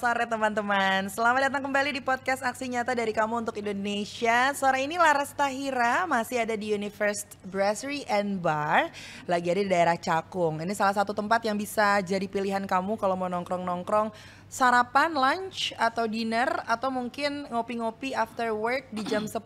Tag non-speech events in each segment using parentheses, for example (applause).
sore teman-teman. Selamat datang kembali di podcast Aksi Nyata dari kamu untuk Indonesia. Sore ini Laras Tahira masih ada di Universe Brasserie and Bar, lagi ada di daerah Cakung. Ini salah satu tempat yang bisa jadi pilihan kamu kalau mau nongkrong-nongkrong sarapan, lunch, atau dinner, atau mungkin ngopi-ngopi after work di jam 10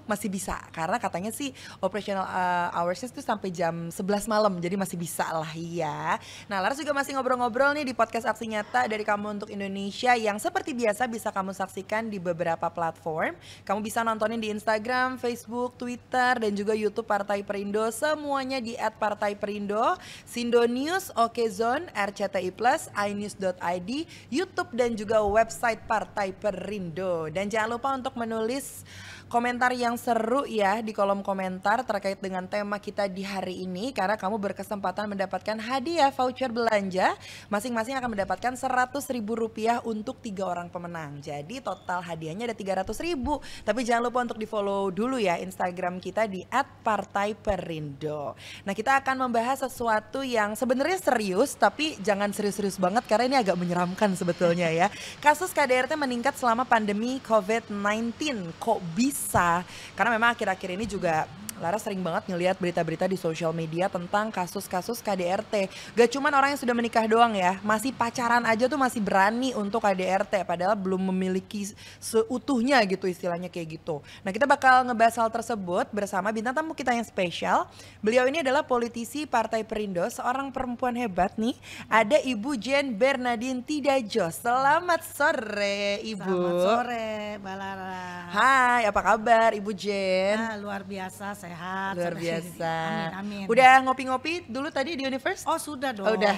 (clears throat) masih bisa. Karena katanya sih operational uh, hoursnya itu sampai jam 11 malam, jadi masih bisa lah ya. Nah lars juga masih ngobrol-ngobrol nih di podcast Aksi Nyata dari Kamu Untuk Indonesia yang seperti biasa bisa kamu saksikan di beberapa platform. Kamu bisa nontonin di Instagram, Facebook, Twitter, dan juga Youtube Partai Perindo. Semuanya di at Partai Perindo, Sindo News, Okezone, RCTI+, Plus, inews.id, YouTube dan juga website Partai Perindo. Dan jangan lupa untuk menulis komentar yang seru ya di kolom komentar terkait dengan tema kita di hari ini karena kamu berkesempatan mendapatkan hadiah voucher belanja masing-masing akan mendapatkan seratus ribu rupiah untuk tiga orang pemenang. Jadi total hadiahnya ada tiga ratus ribu Tapi jangan lupa untuk di-follow dulu ya Instagram kita di @partaiperindo. Nah, kita akan membahas sesuatu yang sebenarnya serius tapi jangan serius-serius banget karena ini agak menyeramkan sebetulnya ya. Kasus KDRT meningkat selama pandemi COVID-19. Kok bisa bisa karena memang akhir-akhir ini juga Lara sering banget ngelihat berita-berita di sosial media tentang kasus-kasus KDRT. Gak cuman orang yang sudah menikah doang ya, masih pacaran aja tuh masih berani untuk KDRT padahal belum memiliki seutuhnya gitu istilahnya kayak gitu. Nah, kita bakal ngebahas hal tersebut bersama bintang tamu kita yang spesial. Beliau ini adalah politisi Partai Perindo, seorang perempuan hebat nih. Ada Ibu Jen Bernadine Tidajo. Selamat sore, Ibu. Selamat sore, Balara. Hai, apa kabar Ibu Jen? Nah, luar biasa sehat. Luar biasa. Amin, amin. Udah ngopi-ngopi dulu tadi di Universe? Oh sudah dong. Oh, udah.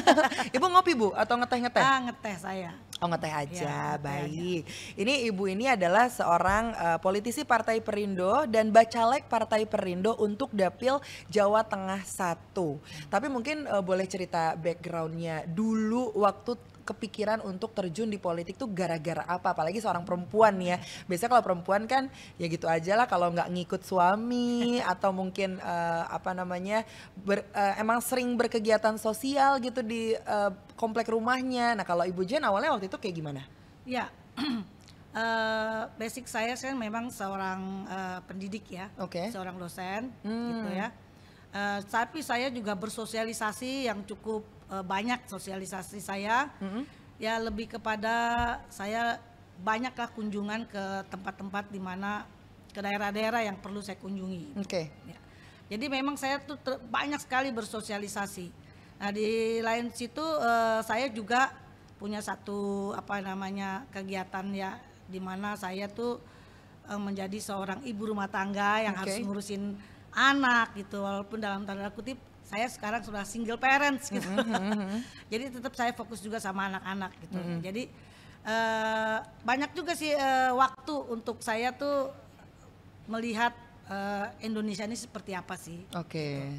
(laughs) Ibu ngopi Bu atau ngeteh-ngeteh? Ah, ngeteh saya. Oh ngeteh iya, aja, ya, baik. Aja. Ini ibu ini adalah seorang uh, politisi Partai Perindo dan bacalek Partai Perindo untuk dapil Jawa Tengah 1. Hmm. Tapi mungkin uh, boleh cerita backgroundnya dulu waktu kepikiran untuk terjun di politik tuh gara-gara apa? Apalagi seorang perempuan ya. Biasanya kalau perempuan kan ya gitu aja lah kalau nggak ngikut suami (laughs) atau mungkin uh, apa namanya ber, uh, emang sering berkegiatan sosial gitu di uh, komplek rumahnya. Nah kalau Ibu Jen awalnya waktu itu itu kayak gimana? Ya, uh, (clears throat) basic saya saya memang seorang uh, pendidik ya, okay. seorang dosen hmm. gitu ya. Uh, tapi saya juga bersosialisasi yang cukup uh, banyak sosialisasi saya. hmm Ya lebih kepada saya banyaklah kunjungan ke tempat-tempat di mana ke daerah-daerah yang perlu saya kunjungi. Oke. Okay. Ya. Jadi memang saya tuh banyak sekali bersosialisasi. Nah di lain situ uh, saya juga punya satu apa namanya kegiatan ya di mana saya tuh e, menjadi seorang ibu rumah tangga yang okay. harus ngurusin anak gitu walaupun dalam tanda kutip saya sekarang sudah single parents gitu. Mm -hmm. (laughs) Jadi tetap saya fokus juga sama anak-anak gitu. Mm -hmm. Jadi e, banyak juga sih e, waktu untuk saya tuh melihat e, Indonesia ini seperti apa sih. Oke. Okay. Gitu.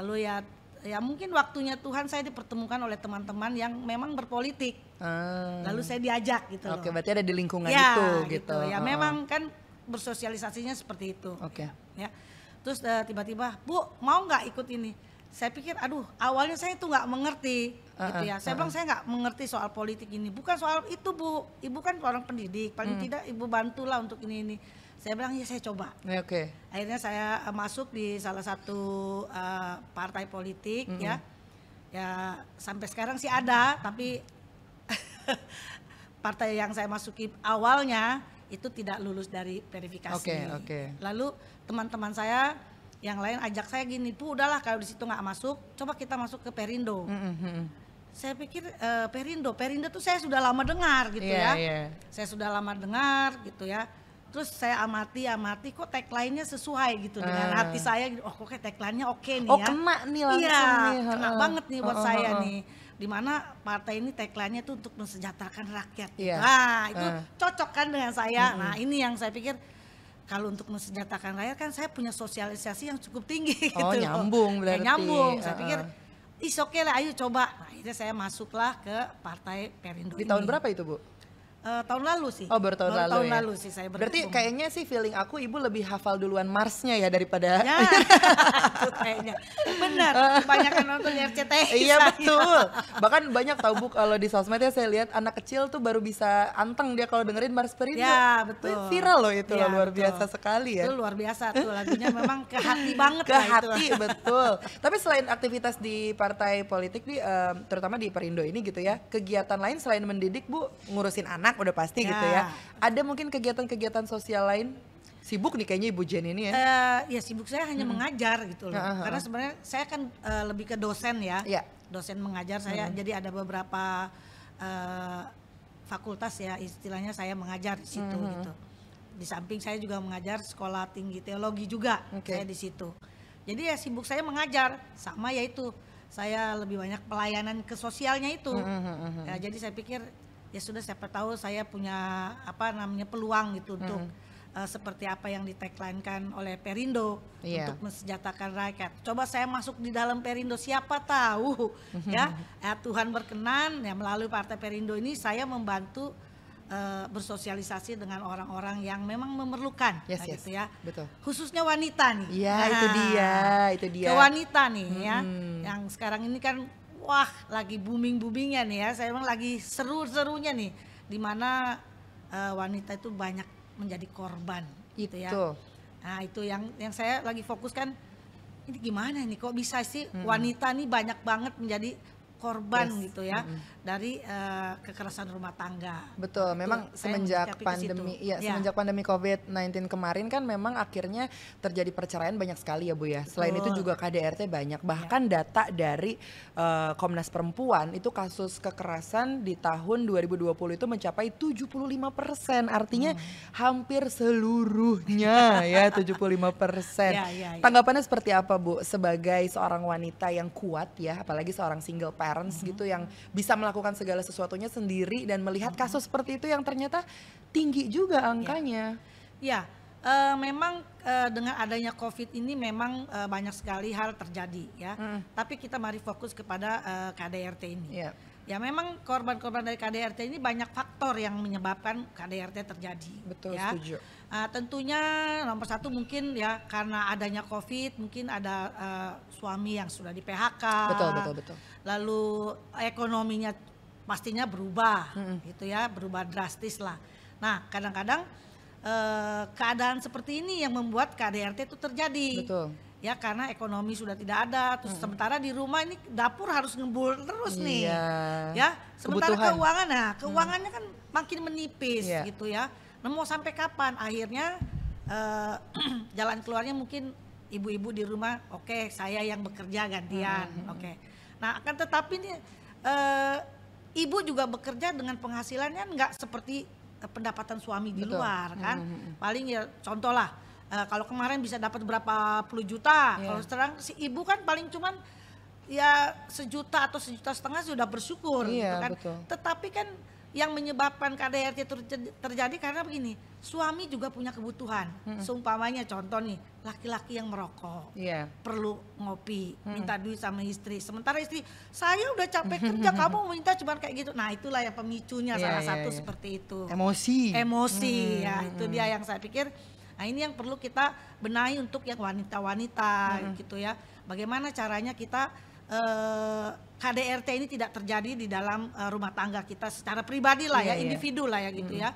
Lalu ya ya mungkin waktunya Tuhan saya dipertemukan oleh teman-teman yang memang berpolitik. Hmm. Lalu saya diajak gitu. Oke, loh. berarti ada di lingkungan ya, itu gitu. gitu. Ya oh. memang kan bersosialisasinya seperti itu. Oke. Okay. Ya. Terus uh, tiba-tiba, "Bu, mau nggak ikut ini?" Saya pikir, "Aduh, awalnya saya itu nggak mengerti." gitu ya. Saya uh, bilang saya nggak mengerti soal politik ini. Bukan soal itu, Bu. Ibu kan orang pendidik, paling hmm. tidak ibu bantulah untuk ini ini saya bilang ya saya coba. Oke. Okay. Akhirnya saya eh, masuk di salah satu uh, partai politik mm -hmm. ya. Ya sampai sekarang sih ada, tapi (laughs) partai yang saya masuki awalnya itu tidak lulus dari verifikasi. Oke, okay, oke. Okay. Lalu teman-teman saya yang lain ajak saya gini, "Bu, udahlah kalau di situ nggak masuk, coba kita masuk ke Perindo." Mm -hmm. Saya pikir uh, Perindo, Perindo tuh saya sudah lama dengar gitu yeah, ya. Yeah. Saya sudah lama dengar gitu ya terus saya amati amati kok tagline-nya sesuai gitu uh. dengan ah. hati saya gitu. oh kok kayak tagline-nya oke okay nih oh, ya kena nih langsung iya, nih kena uh, banget nih buat uh, uh, saya uh, uh. nih dimana partai ini tagline-nya tuh untuk mensejahterakan rakyat gitu. yeah. Iya. nah itu uh. cocok kan dengan saya mm -hmm. nah ini yang saya pikir kalau untuk mensejahterakan rakyat kan saya punya sosialisasi yang cukup tinggi oh, gitu nyambung ya, berarti ya, nyambung uh. saya pikir is oke okay lah ayo coba nah itu saya masuklah ke partai Perindo di ini. tahun berapa itu bu Uh, tahun lalu sih. Oh bertahun tahun baru lalu. Tahun ya. lalu sih saya bergabung. Berarti kayaknya sih feeling aku ibu lebih hafal duluan Marsnya ya daripada. Ya, (laughs) (laughs) kayaknya. Benar. (laughs) banyak kan nonton RCTI. Iya betul. Bahkan banyak tahu bu kalau di sosmednya saya lihat anak kecil tuh baru bisa anteng dia kalau dengerin Mars Perindo. Ya betul. Viral loh itu ya, luar betul. biasa sekali ya. Itu luar biasa tuh lagunya memang ke hati banget. Ke lah hati itu. betul. Tapi selain aktivitas di partai politik di um, eh, terutama di Perindo ini gitu ya, kegiatan lain selain mendidik bu ngurusin anak anak udah pasti gitu ya. gitu ya. Ada mungkin kegiatan-kegiatan sosial lain? Sibuk nih kayaknya Ibu Jen ini ya? Uh, ya sibuk saya hanya hmm. mengajar gitu loh. Uh, -huh. Karena sebenarnya saya kan uh, lebih ke dosen ya. Yeah. Dosen mengajar saya. Hmm. Jadi ada beberapa uh, fakultas ya istilahnya saya mengajar di situ hmm. gitu. Di samping saya juga mengajar sekolah tinggi teologi juga okay. saya di situ. Jadi ya sibuk saya mengajar sama yaitu saya lebih banyak pelayanan ke sosialnya itu. hmm. hmm, hmm, hmm. Ya, jadi saya pikir ya sudah siapa tahu saya punya apa namanya peluang gitu hmm. untuk uh, seperti apa yang diteklankan oleh Perindo yeah. untuk mensejahterakan rakyat. Coba saya masuk di dalam Perindo, siapa tahu hmm. ya eh, Tuhan berkenan ya melalui Partai Perindo ini saya membantu eh, bersosialisasi dengan orang-orang yang memang memerlukan, yes, nah, gitu yes. gitu ya. Betul. Khususnya wanita nih. Iya nah, itu dia, itu dia. Ke wanita nih ya. hmm. ya, yang sekarang ini kan wah lagi booming boomingnya nih ya. Saya emang lagi seru-serunya nih, dimana uh, eh, wanita itu banyak menjadi korban gitu ya. Nah itu yang yang saya lagi fokuskan ini gimana nih kok bisa sih hmm. wanita nih banyak banget menjadi korban yes. gitu ya. Hmm dari uh, kekerasan rumah tangga. Betul, memang Itu, semenjak pandemi ya, ya semenjak pandemi COVID-19 kemarin kan memang akhirnya terjadi perceraian banyak sekali ya Bu ya. Selain Betul. itu juga KDRT banyak. Ya. Bahkan ya. data dari uh, Komnas Perempuan itu kasus kekerasan di tahun 2020 itu mencapai 75%. Artinya hmm. hampir seluruhnya (laughs) ya 75%. Ya, ya, ya. Tanggapannya seperti apa Bu sebagai seorang wanita yang kuat ya, apalagi seorang single parents hmm. gitu yang bisa melakukan melakukan segala sesuatunya sendiri dan melihat kasus seperti itu yang ternyata tinggi juga ya. angkanya. Ya, ya uh, memang uh, dengan adanya COVID ini memang uh, banyak sekali hal terjadi ya. Hmm. Tapi kita mari fokus kepada uh, KDRT ini. Yeah. Ya memang korban-korban dari KDRT ini banyak faktor yang menyebabkan KDRT terjadi. Betul, ya. setuju. Uh, tentunya nomor satu mungkin ya karena adanya COVID mungkin ada uh, suami yang sudah di PHK. Betul betul betul. Lalu ekonominya pastinya berubah, hmm. gitu ya, berubah drastis lah. Nah kadang-kadang uh, keadaan seperti ini yang membuat KDRT itu terjadi. Betul. Ya karena ekonomi sudah tidak ada, terus hmm. sementara di rumah ini dapur harus ngebul terus iya. nih, ya. Sementara Kebutuhan. keuangan, nah keuangannya hmm. kan makin menipis, yeah. gitu ya Nah, mau sampai kapan? Akhirnya uh, (clears throat) jalan keluarnya mungkin ibu-ibu di rumah, oke okay, saya yang bekerja gantian, hmm. hmm. oke. Okay. Nah, akan tetapi nih uh, ibu juga bekerja dengan penghasilannya nggak seperti eh, pendapatan suami Betul. di luar kan. Hmm. hmm, hmm. Paling ya contoh lah, uh, kalau kemarin bisa dapat berapa puluh juta, yeah. kalau sekarang si ibu kan paling cuman ya sejuta atau sejuta setengah sudah bersyukur yeah, gitu kan. Betul. Tetapi kan yang menyebabkan KDRT terjadi karena begini, suami juga punya kebutuhan. Hmm. Seumpamanya contoh nih, laki-laki yang merokok, yeah. perlu ngopi, hmm. minta duit sama istri. Sementara istri, saya udah capek (laughs) kerja, kamu minta cuma kayak gitu. Nah itulah yang pemicunya yeah, salah yeah, satu yeah. seperti itu. Emosi. Emosi, hmm. ya itu dia yang saya pikir. Nah ini yang perlu kita benahi untuk yang wanita-wanita hmm. gitu ya. Bagaimana caranya kita... Eh, KDRT ini tidak terjadi di dalam uh, rumah tangga kita secara pribadi lah yeah, ya, yeah. Iya. individu lah ya gitu mm. ya.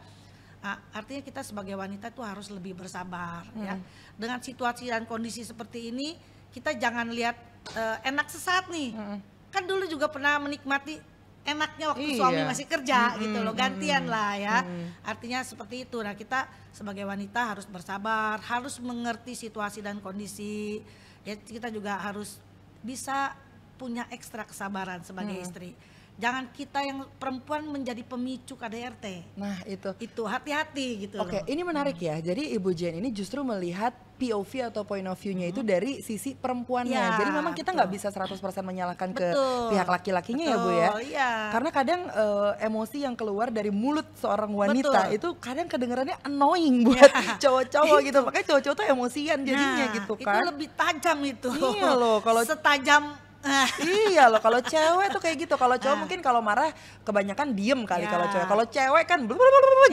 Nah, artinya kita sebagai wanita itu harus lebih bersabar mm. ya. Dengan situasi dan kondisi seperti ini, kita jangan lihat uh, enak sesaat nih. Mm. Kan dulu juga pernah menikmati enaknya waktu iya. suami masih kerja mm, gitu loh, gantian mm, lah ya. Mm. Artinya seperti itu. Nah, kita sebagai wanita harus bersabar, harus mengerti situasi dan kondisi. Ya kita juga harus bisa punya ekstra kesabaran sebagai hmm. istri. Jangan kita yang perempuan menjadi pemicu KDRT. Nah, itu. Itu hati-hati gitu Oke, okay, ini menarik hmm. ya. Jadi Ibu Jen ini justru melihat POV atau point of view-nya hmm. itu dari sisi perempuannya. Ya, Jadi memang kita nggak bisa 100% menyalahkan betul. ke pihak laki-lakinya ya, Bu ya. Iya. Karena kadang uh, emosi yang keluar dari mulut seorang wanita betul. itu kadang kedengarannya annoying (laughs) buat cowok ya. cowok-cowok gitu. Makanya cowok-cowok tuh emosian jadinya nah, gitu kan. Itu lebih tajam itu. Iya loh, kalau setajam (laughs) iya loh kalau cewek tuh kayak gitu. Kalau cowok ah. mungkin kalau marah kebanyakan diem kali ya. kalau cewek. Kalau cewek kan ya.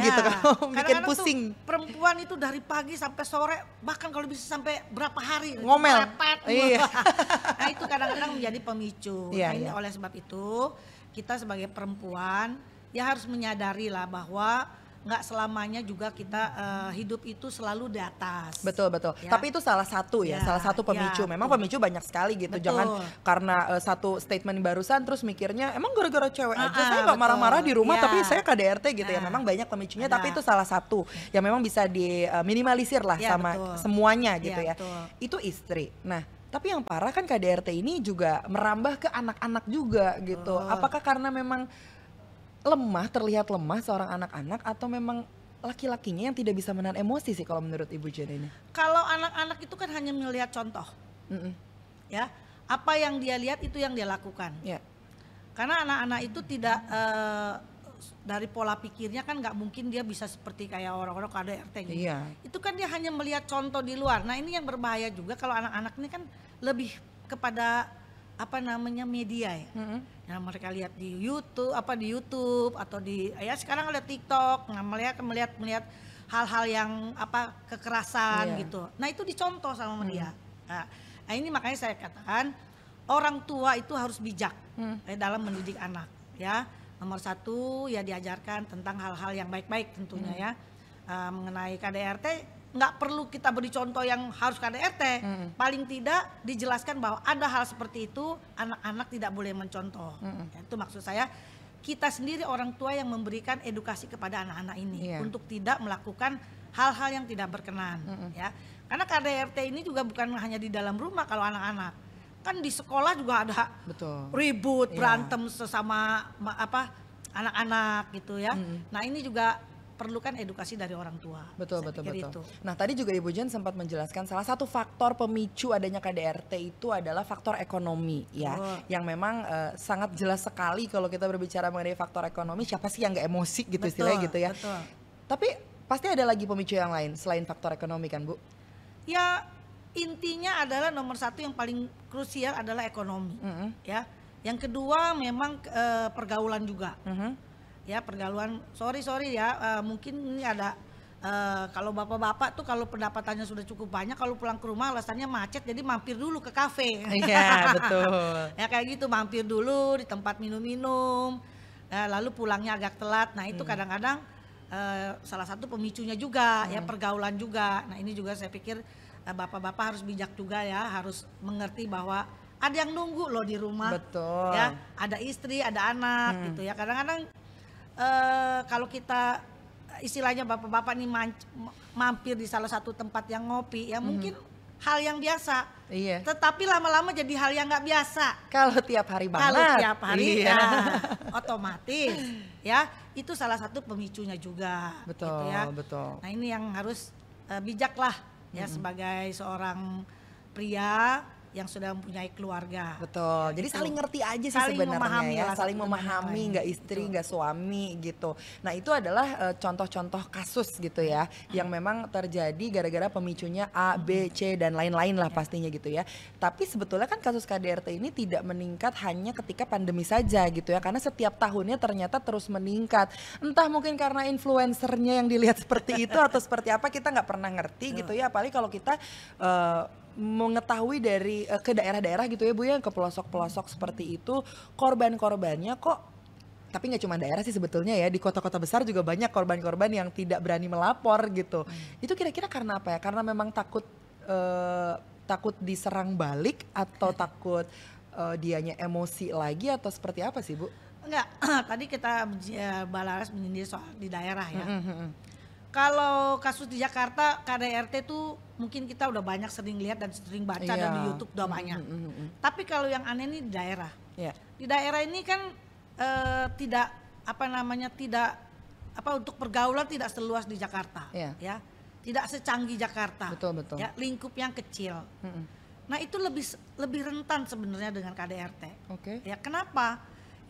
gitu kan (laughs) bikin pusing. perempuan itu dari pagi sampai sore bahkan kalau bisa sampai berapa hari ngomel. iya. (laughs) nah itu kadang-kadang menjadi pemicu. Ya, nah, ini ya. oleh sebab itu kita sebagai perempuan ya harus menyadari lah bahwa nggak selamanya juga kita uh, hidup itu selalu di atas. Betul betul. Ya. Tapi itu salah satu ya, ya salah satu ya, pemicu. Ya, Memang pemicu banyak sekali gitu. Betul. Jangan karena uh, satu statement barusan terus mikirnya emang gara-gara cewek ah, aja ah, saya nggak marah-marah di rumah ya. tapi saya KDRT gitu ah. ya. Nah. Memang banyak pemicunya Ada. tapi itu salah satu yang memang bisa diminimalisir eh, lah ya, sama betul. semuanya gitu ya. ya. Itu istri. Nah, tapi yang parah kan KDRT ini juga merambah ke anak-anak juga gitu. Oh. Apakah karena memang lemah terlihat lemah seorang anak-anak atau memang laki-lakinya yang tidak bisa menahan emosi sih kalau menurut Ibu Jen ini? Kalau anak-anak itu kan hanya melihat contoh, Mm-mm. ya apa yang dia lihat itu yang dia lakukan. Yeah. Karena anak-anak itu tidak uh, dari pola pikirnya kan nggak mungkin dia bisa seperti kayak orang-orang KDRT gitu. Iya. Itu kan dia hanya melihat contoh di luar. Nah ini yang berbahaya juga kalau anak-anak ini kan lebih kepada apa namanya media ya. Mm -hmm. Nah mereka lihat di YouTube, apa di YouTube atau di ya sekarang ada TikTok, nggak melihat melihat melihat hal-hal yang apa kekerasan yeah. gitu. Nah itu dicontoh sama media. Mm. Nah, nah ini makanya saya katakan orang tua itu harus bijak mm. eh, dalam mendidik anak ya. Nomor satu ya diajarkan tentang hal-hal yang baik-baik tentunya mm. ya. Uh, mengenai KDRT nggak perlu kita beri contoh yang harus KDRT. mm Paling tidak dijelaskan bahwa ada hal seperti itu anak-anak tidak boleh mencontoh. mm itu maksud saya. Kita sendiri orang tua yang memberikan edukasi kepada anak-anak ini yeah. untuk tidak melakukan hal-hal yang tidak berkenan. mm Ya, karena KDRT ini juga bukan hanya di dalam rumah kalau anak-anak kan di sekolah juga ada Betul. ribut yeah. berantem sesama apa anak-anak gitu ya. mm Nah ini juga perlukan edukasi dari orang tua. Betul, Saya betul, betul. Itu. Nah, tadi juga Ibu Jen sempat menjelaskan salah satu faktor pemicu adanya KDRT itu adalah faktor ekonomi ya, yang memang uh, sangat jelas sekali kalau kita berbicara mengenai faktor ekonomi, siapa sih yang nggak emosi gitu betul, istilahnya gitu ya. Betul. Tapi pasti ada lagi pemicu yang lain selain faktor ekonomi kan, Bu? Ya, intinya adalah nomor satu yang paling krusial adalah ekonomi, mm -hmm. ya. Yang kedua memang e, pergaulan juga. Mm -hmm ya pergaluan sorry sorry ya uh, mungkin ini ada uh, kalau bapak-bapak tuh kalau pendapatannya sudah cukup banyak kalau pulang ke rumah alasannya macet jadi mampir dulu ke kafe iya (laughs) betul ya kayak gitu mampir dulu di tempat minum-minum uh, lalu pulangnya agak telat nah itu hmm. kadang-kadang hmm. uh, salah satu pemicunya juga ya, hmm. ya pergaulan juga nah ini juga saya pikir bapak bapak-bapak harus bijak juga ya harus mengerti bahwa ada yang nunggu loh di rumah, betul. ya ada istri, ada anak hmm. gitu ya. Kadang-kadang Eh, kalau kita istilahnya bapak-bapak nih mampir di salah satu tempat yang ngopi ya hmm mungkin hal yang biasa. Iya. Tetapi lama-lama jadi hal yang nggak biasa. Kalau tiap hari banget. Kalau tiap hari iya. ya (laughs) otomatis ya itu salah satu pemicunya juga. Gitu betul. Gitu ya. Betul. Nah ini yang harus uh, eh, bijak lah ya hmm sebagai seorang pria yang sudah mempunyai keluarga. Betul. Gitu. Jadi itu. saling ngerti aja sih saling sebenarnya ya. memahami ya, saling memahami nggak istri, nggak suami gitu. Nah, itu adalah eh, contoh-contoh uh, kasus gitu ya hmm. yang memang terjadi gara-gara pemicunya A, B, C dan lain-lain lah pastinya gitu ya. Tapi sebetulnya kan kasus KDRT ini tidak meningkat hanya ketika pandemi saja gitu ya karena setiap tahunnya ternyata terus meningkat. Entah mungkin karena influencernya yang dilihat seperti itu atau seperti apa kita nggak pernah ngerti gitu ya apalagi kalau kita uh, mengetahui dari uh, ke daerah-daerah gitu ya Bu ya ke pelosok-pelosok seperti itu korban-korbannya kok tapi nggak cuma daerah sih sebetulnya ya di kota-kota besar juga banyak korban-korban yang tidak berani melapor gitu hmm. itu kira-kira karena apa ya karena memang takut uh, takut diserang balik atau iya. takut uh, dianya emosi lagi atau seperti apa sih bu Enggak, (clears throat) tadi kita ya, balas menyindir soal di daerah ya. Mm -hmm. hmm, hmm kalau kasus di Jakarta KDRT tuh mungkin kita udah banyak sering lihat dan sering baca yeah. dan iya. di YouTube udah banyak. Mm -hmm. Tapi kalau yang aneh ini di daerah. Yeah. Di daerah ini kan e, tidak apa namanya tidak apa untuk pergaulan tidak seluas di Jakarta, yeah. ya. Tidak secanggih Jakarta. Betul betul. Ya, lingkup yang kecil. Mm -hmm. Nah, itu lebih lebih rentan sebenarnya dengan KDRT. Oke. Okay. Ya, kenapa?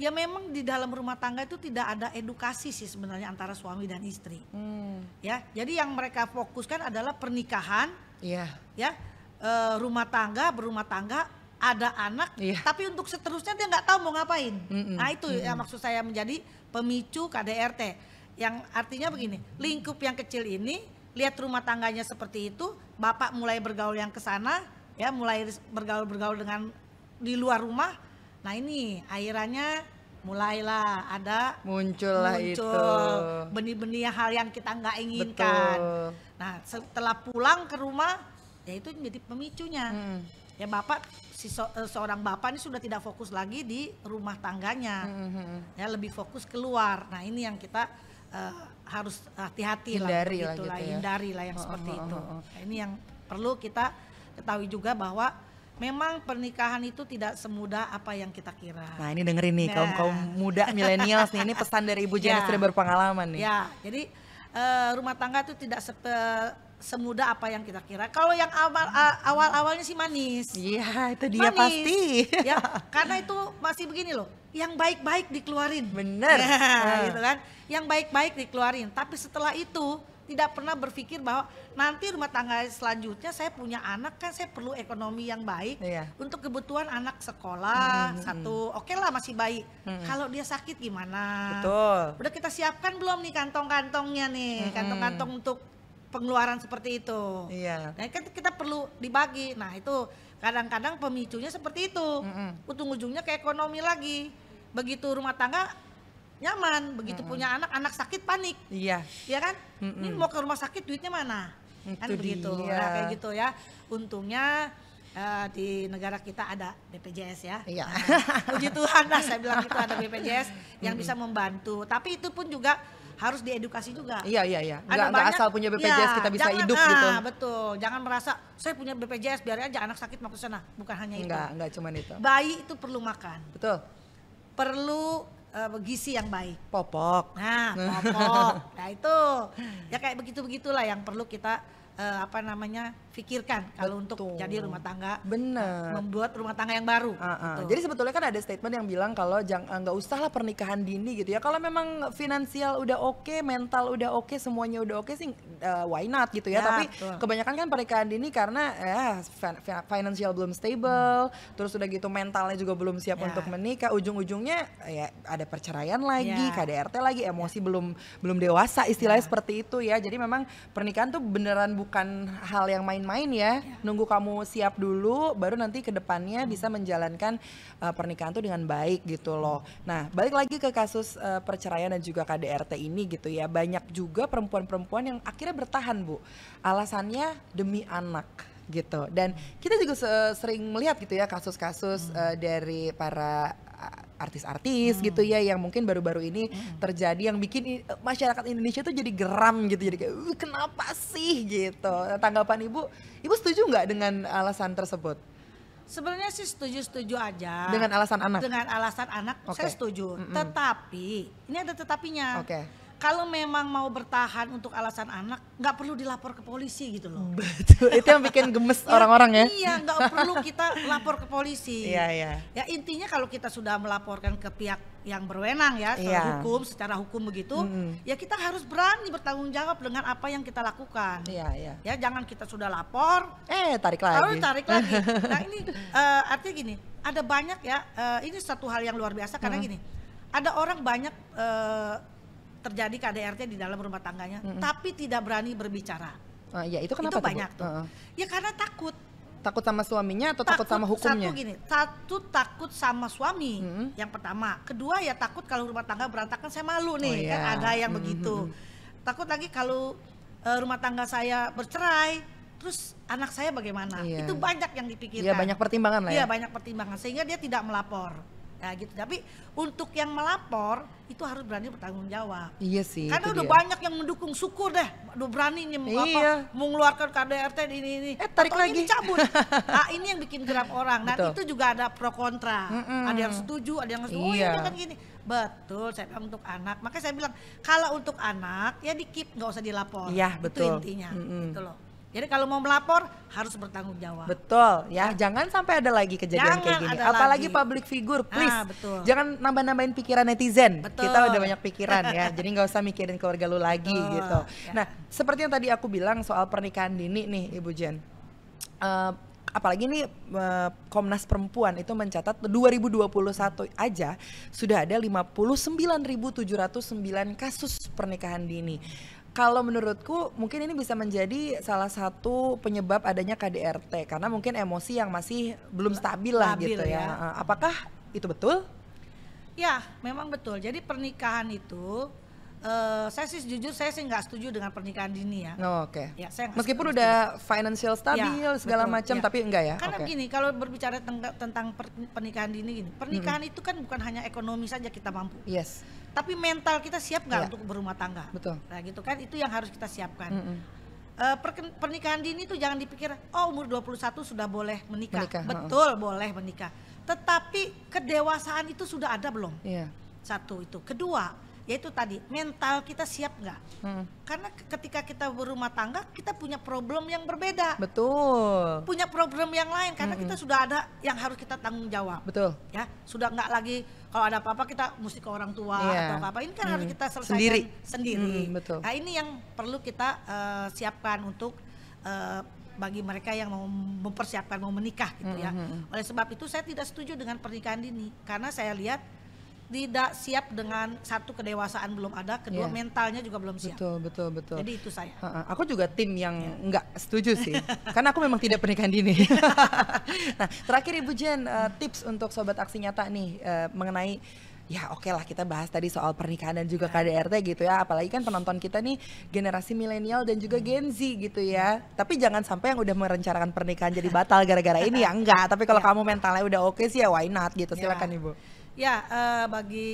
ya memang di dalam rumah tangga itu tidak ada edukasi sih sebenarnya antara suami dan istri. Hmm. Ya, jadi yang mereka fokuskan adalah pernikahan. Iya. Yeah. Ya. E, rumah tangga, berumah tangga, ada anak, yeah. tapi untuk seterusnya dia nggak tahu mau ngapain. Mm -mm. Nah, itu mm -mm. yang maksud saya menjadi pemicu KDRT. Yang artinya begini, lingkup yang kecil ini lihat rumah tangganya seperti itu, bapak mulai bergaul yang ke sana, ya mulai bergaul-bergaul dengan di luar rumah. Nah, ini airannya mulailah ada muncullah muncul itu benih-benih hal yang kita nggak inginkan. Betul. Nah setelah pulang ke rumah ya itu menjadi pemicunya. Hmm. Ya bapak si so, eh, seorang bapak ini sudah tidak fokus lagi di rumah tangganya, hmm. hmm, hmm. ya lebih fokus keluar. Nah ini yang kita uh, harus hati-hati lah, lah gitu lah, ya. hindari lah yang oh, oh, seperti oh, itu. Oh, oh. Nah, ini yang perlu kita ketahui juga bahwa memang pernikahan itu tidak semudah apa yang kita kira. Nah ini dengerin nih kaum nah. kaum muda milenial nih ini pesan dari Ibu Jenny ya. sudah berpengalaman nih. Ya jadi uh, rumah tangga itu tidak sepe, semudah apa yang kita kira. Kalau yang awal awal awalnya sih manis. Iya itu dia manis. pasti. ya (laughs) karena itu masih begini loh. Yang baik-baik dikeluarin. Bener. Ya, uh. gitu kan. Yang baik-baik dikeluarin. Tapi setelah itu tidak pernah berpikir bahwa nanti rumah tangga selanjutnya saya punya anak kan saya perlu ekonomi yang baik iya. untuk kebutuhan anak sekolah hmm, hmm satu hmm. oke okay lah masih baik hmm, hmm. kalau dia sakit gimana betul udah kita siapkan belum nih kantong-kantongnya nih kantong kantong-kantong untuk pengeluaran seperti itu. Iya. Nah, kan kita perlu dibagi. Nah, itu kadang-kadang pemicunya seperti itu. Mm -hmm. Ujung-ujungnya ke ekonomi lagi. Begitu rumah tangga nyaman begitu -hmm. punya anak anak sakit panik iya iya kan mm ini mau ke rumah sakit duitnya mana kan Itu kan begitu nah, dia. nah kayak gitu ya untungnya uh, di negara kita ada BPJS ya. Iya. Nah, puji Tuhan lah saya bilang itu ada BPJS yang bisa membantu. Tapi itu pun juga harus diedukasi juga. Iya iya iya. Nggak, ada banyak, nggak asal punya BPJS ya, kita bisa jangan, hidup nah, gitu. betul. Jangan merasa saya punya BPJS biar aja anak sakit mau Bukan hanya itu. Enggak, enggak cuman itu. Bayi itu perlu makan. Betul. Perlu uh, gizi yang baik. Popok. Nah, (laughs) popok. nah itu ya kayak begitu-begitulah yang perlu kita uh, apa namanya pikirkan kalau untuk jadi rumah tangga eh, benar membuat rumah tangga yang baru. Uh -uh. Gitu. Jadi sebetulnya kan ada statement yang bilang kalau jangan eh, nggak usahlah pernikahan dini gitu ya. Kalau memang finansial udah oke, okay, mental udah oke, okay, semuanya udah oke okay, sih uh, why not gitu ya. ya Tapi betul. kebanyakan kan pernikahan dini karena eh ya, finansial belum stable, hmm. terus udah gitu mentalnya juga belum siap ya. untuk menikah. Ujung-ujungnya ya ada perceraian lagi, ya. KDRT lagi, emosi ya. belum belum dewasa istilahnya ya. seperti itu ya. Jadi memang pernikahan tuh beneran bukan hal yang main main-main ya. ya. Nunggu kamu siap dulu, baru nanti kedepannya hmm. bisa menjalankan uh, pernikahan tuh dengan baik gitu loh. Nah, balik lagi ke kasus uh, perceraian dan juga KDRT ini gitu ya. Banyak juga perempuan-perempuan yang akhirnya bertahan bu. Alasannya demi anak gitu. Dan kita juga sering melihat gitu ya kasus-kasus hmm. uh, dari para artis-artis hmm. gitu ya yang mungkin baru-baru ini hmm. terjadi yang bikin eh, masyarakat Indonesia tuh jadi geram gitu jadi kayak uh, kenapa sih gitu nah, tanggapan ibu ibu setuju nggak dengan alasan tersebut sebenarnya sih setuju-setuju aja dengan alasan anak dengan alasan anak okay. saya setuju mm -mm. tetapi ini ada tetapinya okay kalau memang mau bertahan untuk alasan anak, nggak perlu dilapor ke polisi gitu loh. (laughs) Betul. Itu yang bikin gemes (laughs) ya, orang-orang ya. Iya, nggak (laughs) perlu kita lapor ke polisi. Iya, iya. Ya intinya kalau kita sudah melaporkan ke pihak yang berwenang ya, secara iya. hukum, secara hukum begitu, hmm. ya kita harus berani bertanggung jawab dengan apa yang kita lakukan. Iya, iya. Ya jangan kita sudah lapor, eh tarik lagi. Lalu tarik lagi. nah ini uh, artinya gini, ada banyak ya, uh, ini satu hal yang luar biasa karena hmm. gini, ada orang banyak uh, terjadi KDRT di dalam rumah tangganya, mm -hmm. tapi tidak berani berbicara. Uh, ya itu kenapa itu banyak tuh. Uh. Ya karena takut. Takut sama suaminya atau takut, takut sama hukumnya? Satu gini, satu takut sama suami mm -hmm. yang pertama. Kedua ya takut kalau rumah tangga berantakan saya malu nih oh, yeah. kan iya. ada yang mm -hmm. begitu. Takut lagi kalau uh, rumah tangga saya bercerai, terus anak saya bagaimana? Iya. Itu banyak yang dipikirkan. Iya banyak pertimbangan lah. ya. Iya banyak pertimbangan sehingga dia tidak melapor. Nah, gitu. Tapi untuk yang melapor itu harus berani bertanggung jawab. Iya sih. Karena udah dia. banyak yang mendukung. Syukur deh, udah berani nih iya. apa, mengeluarkan KDRT ini ini. Eh tarik Atau lagi. Ini cabut. (laughs) nah, ini yang bikin geram orang. Nah itu juga ada pro kontra. Mm -mm. Ada yang setuju, ada yang setuju. Oh, iya. Oh ya, kan gini. Betul, saya bilang untuk anak. Makanya saya bilang kalau untuk anak ya di keep nggak usah dilapor. Iya betul. Itu intinya, mm -mm. gitu loh. Jadi kalau mau melapor harus bertanggung jawab. Betul ya, jangan sampai ada lagi kejadian jangan kayak gini. Apalagi lagi. public figure, ah, please. Ah, betul. Jangan nambah-nambahin pikiran netizen. Betul. Kita udah banyak pikiran ya, (laughs) jadi nggak usah mikirin keluarga lu lagi betul. gitu. Ya. Nah, seperti yang tadi aku bilang soal pernikahan dini nih, Ibu Jen. Uh, apalagi ini eh, Komnas Perempuan itu mencatat 2021 aja sudah ada 59.709 kasus pernikahan dini kalau menurutku mungkin ini bisa menjadi salah satu penyebab adanya KDRT karena mungkin emosi yang masih belum stabil lah stabil gitu ya. ya. Apakah itu betul? Ya, memang betul. Jadi pernikahan itu uh, saya sih jujur saya sih nggak setuju dengan pernikahan dini ya. Oh, Oke. Okay. Ya, saya Meskipun setuju. udah financial ya, stabil ya, segala macam ya. tapi enggak ya. Karena okay. gini, kalau berbicara tentang pernikahan dini gini, pernikahan hmm. itu kan bukan hanya ekonomi saja kita mampu. Yes. Tapi mental kita siap nggak ya. untuk berumah tangga? Betul. Nah, gitu kan itu yang harus kita siapkan. Hmm pernikahan dini itu jangan dipikir oh umur 21 sudah boleh menikah. menikah Betul, boleh menikah. Tetapi kedewasaan itu sudah ada belum? Yeah. Satu itu. Kedua, yaitu tadi mental kita siap nggak hmm. karena ketika kita berumah tangga kita punya problem yang berbeda betul punya problem yang lain karena hmm. kita sudah ada yang harus kita tanggung jawab betul ya sudah nggak lagi kalau ada apa-apa kita mesti ke orang tua yeah. atau apa-apa ini kan hmm. harus kita selesaikan sendiri, sendiri. Hmm, betul nah ini yang perlu kita uh, siapkan untuk uh, bagi mereka yang mau mempersiapkan mau menikah gitu ya. Hmm, hmm, hmm. Oleh sebab itu saya tidak setuju dengan pernikahan dini karena saya lihat tidak siap dengan satu kedewasaan belum ada, kedua yeah. mentalnya juga belum siap. Betul, betul, betul. Jadi itu saya. Uh, uh, aku juga tim yang iya. nggak setuju sih, (laughs) karena aku memang tidak pernikahan dini. Iya. (laughs) nah, terakhir Ibu Jen uh, tips untuk sobat aksi nyata nih uh, mengenai ya oke okay lah kita bahas tadi soal pernikahan dan juga iya. KDRT gitu ya apalagi kan penonton kita nih generasi milenial dan juga Gen Z gitu ya tapi jangan sampai yang udah merencanakan pernikahan jadi batal gara-gara ini ya (laughs) enggak tapi kalau yeah. kamu mentalnya udah oke okay sih ya why not gitu silakan yeah. ibu Ya, uh, bagi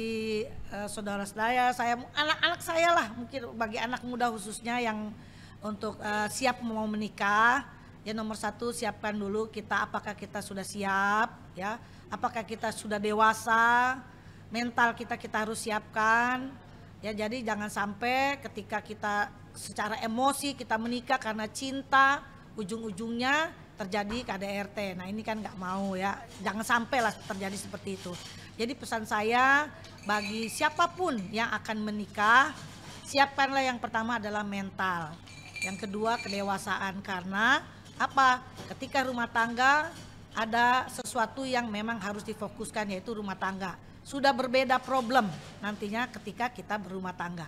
uh, eh, saudara saya, saya anak-anak saya lah mungkin bagi anak muda khususnya yang untuk uh, siap mau menikah, ya nomor satu siapkan dulu kita apakah kita sudah siap, ya, apakah kita sudah dewasa, mental kita kita harus siapkan, ya jadi jangan sampai ketika kita secara emosi kita menikah karena cinta, ujung-ujungnya terjadi KDRT. Nah ini kan nggak mau ya, jangan sampai lah terjadi seperti itu. Jadi pesan saya bagi siapapun yang akan menikah, siapkanlah yang pertama adalah mental. Yang kedua kedewasaan karena apa? Ketika rumah tangga ada sesuatu yang memang harus difokuskan yaitu rumah tangga. Sudah berbeda problem nantinya ketika kita berumah tangga.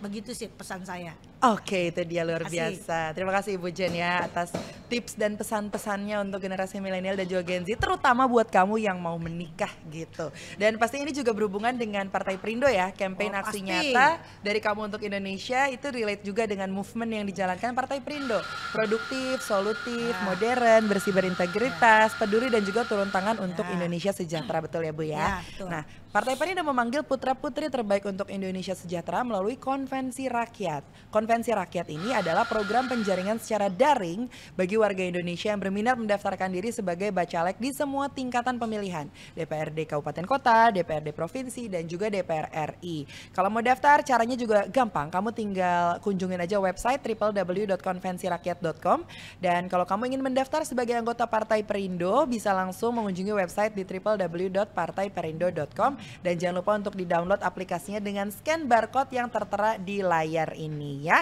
Begitu sih pesan saya. Oke, itu dia luar biasa. Terima kasih Ibu Jen ya atas tips dan pesan-pesannya untuk generasi milenial dan juga Gen Z, terutama buat kamu yang mau menikah gitu. Dan pasti ini juga berhubungan dengan Partai Perindo ya, campaign oh, aksi nyata dari kamu untuk Indonesia itu relate juga dengan movement yang dijalankan Partai Perindo. Produktif, solutif, ya. modern, bersih berintegritas, ya. peduli dan juga turun tangan ya. untuk nah. Indonesia sejahtera hmm. betul ya Bu ya. ya Nah, Partai Perindo memanggil putra-putri terbaik untuk Indonesia sejahtera melalui konvensi rakyat. Konvensi Konvensi Rakyat ini adalah program penjaringan secara daring bagi warga Indonesia yang berminat mendaftarkan diri sebagai bacalek di semua tingkatan pemilihan, DPRD Kabupaten Kota, DPRD Provinsi, dan juga DPR RI. Kalau mau daftar, caranya juga gampang. Kamu tinggal kunjungin aja website www.konvensirakyat.com dan kalau kamu ingin mendaftar sebagai anggota Partai Perindo, bisa langsung mengunjungi website di www.partaiperindo.com dan jangan lupa untuk di-download aplikasinya dengan scan barcode yang tertera di layar ini ya.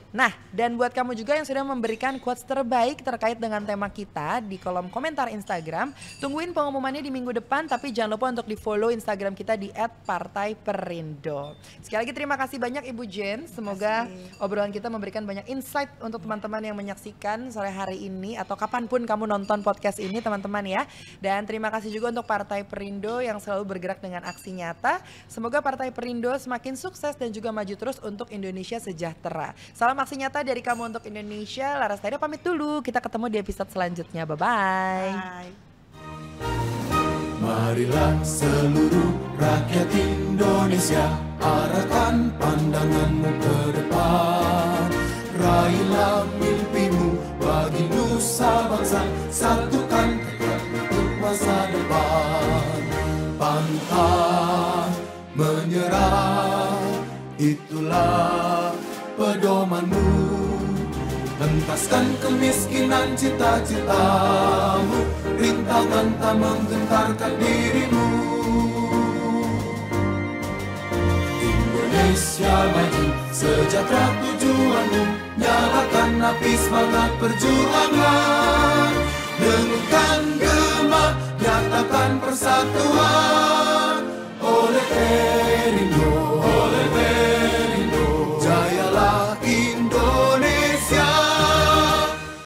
Nah, dan buat kamu juga yang sudah memberikan quotes terbaik terkait dengan tema kita di kolom komentar Instagram, tungguin pengumumannya di minggu depan, tapi jangan lupa untuk di-follow Instagram kita di @partaiperindo. Sekali lagi terima kasih banyak Ibu Jen, semoga obrolan kita memberikan banyak insight untuk teman-teman yang menyaksikan sore hari ini atau kapanpun kamu nonton podcast ini teman-teman ya. Dan terima kasih juga untuk Partai Perindo yang selalu bergerak dengan aksi nyata. Semoga Partai Perindo semakin sukses dan juga maju terus untuk Indonesia sejahtera. Salam aksi nyata dari kamu untuk Indonesia. Laras Taira pamit dulu. Kita ketemu di episode selanjutnya. Bye-bye. Bye. Marilah seluruh rakyat Indonesia Arahkan pandanganmu ke depan Raihlah mimpimu bagi nusa bangsa Satukan untuk masa depan Pantang menyerah Itulah pedomanmu Tentaskan kemiskinan cita-citamu Rintangan tak menggentarkan dirimu Indonesia maju Sejahtera tujuanmu Nyalakan api semangat perjuangan dengan gema Nyatakan persatuan Oleh Erindo